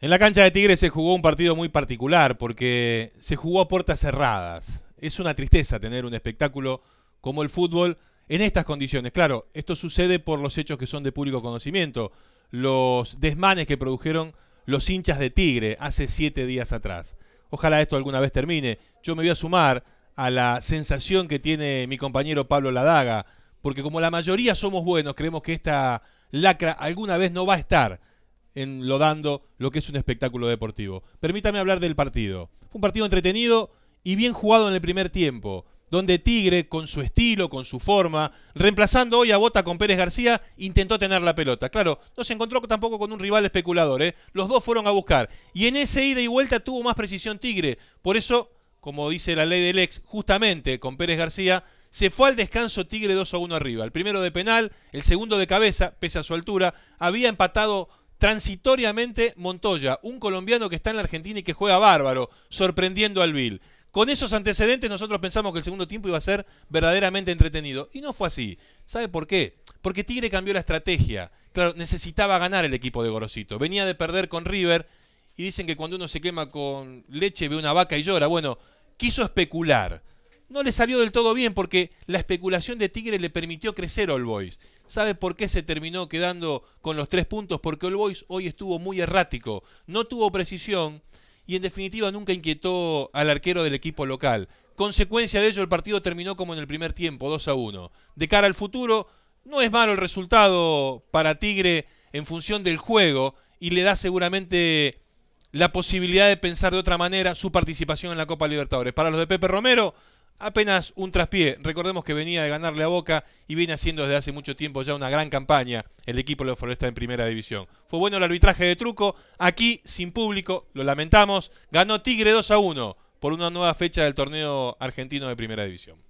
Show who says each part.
Speaker 1: En la cancha de Tigre se jugó un partido muy particular porque se jugó a puertas cerradas. Es una tristeza tener un espectáculo como el fútbol en estas condiciones. Claro, esto sucede por los hechos que son de público conocimiento, los desmanes que produjeron los hinchas de Tigre hace siete días atrás. Ojalá esto alguna vez termine. Yo me voy a sumar a la sensación que tiene mi compañero Pablo Ladaga, porque como la mayoría somos buenos, creemos que esta lacra alguna vez no va a estar lodando lo que es un espectáculo deportivo. Permítame hablar del partido. Fue un partido entretenido y bien jugado en el primer tiempo, donde Tigre, con su estilo, con su forma, reemplazando hoy a Bota con Pérez García, intentó tener la pelota. Claro, no se encontró tampoco con un rival especulador, ¿eh? los dos fueron a buscar. Y en ese ida y vuelta tuvo más precisión Tigre, por eso, como dice la ley del ex, justamente con Pérez García, se fue al descanso Tigre 2 a 1 arriba. El primero de penal, el segundo de cabeza, pese a su altura, había empatado transitoriamente Montoya, un colombiano que está en la Argentina y que juega bárbaro, sorprendiendo al Bill. Con esos antecedentes nosotros pensamos que el segundo tiempo iba a ser verdaderamente entretenido. Y no fue así. ¿Sabe por qué? Porque Tigre cambió la estrategia. Claro, necesitaba ganar el equipo de Gorosito. Venía de perder con River y dicen que cuando uno se quema con leche ve una vaca y llora. Bueno, quiso especular no le salió del todo bien porque la especulación de Tigre le permitió crecer a All Boys. ¿Sabe por qué se terminó quedando con los tres puntos? Porque All Boys hoy estuvo muy errático, no tuvo precisión y en definitiva nunca inquietó al arquero del equipo local. Consecuencia de ello, el partido terminó como en el primer tiempo, 2 a 1. De cara al futuro, no es malo el resultado para Tigre en función del juego y le da seguramente la posibilidad de pensar de otra manera su participación en la Copa Libertadores. Para los de Pepe Romero, apenas un traspié. Recordemos que venía de ganarle a Boca y viene haciendo desde hace mucho tiempo ya una gran campaña el equipo de la en Primera División. Fue bueno el arbitraje de truco, aquí sin público, lo lamentamos, ganó Tigre 2 a 1 por una nueva fecha del torneo argentino de Primera División.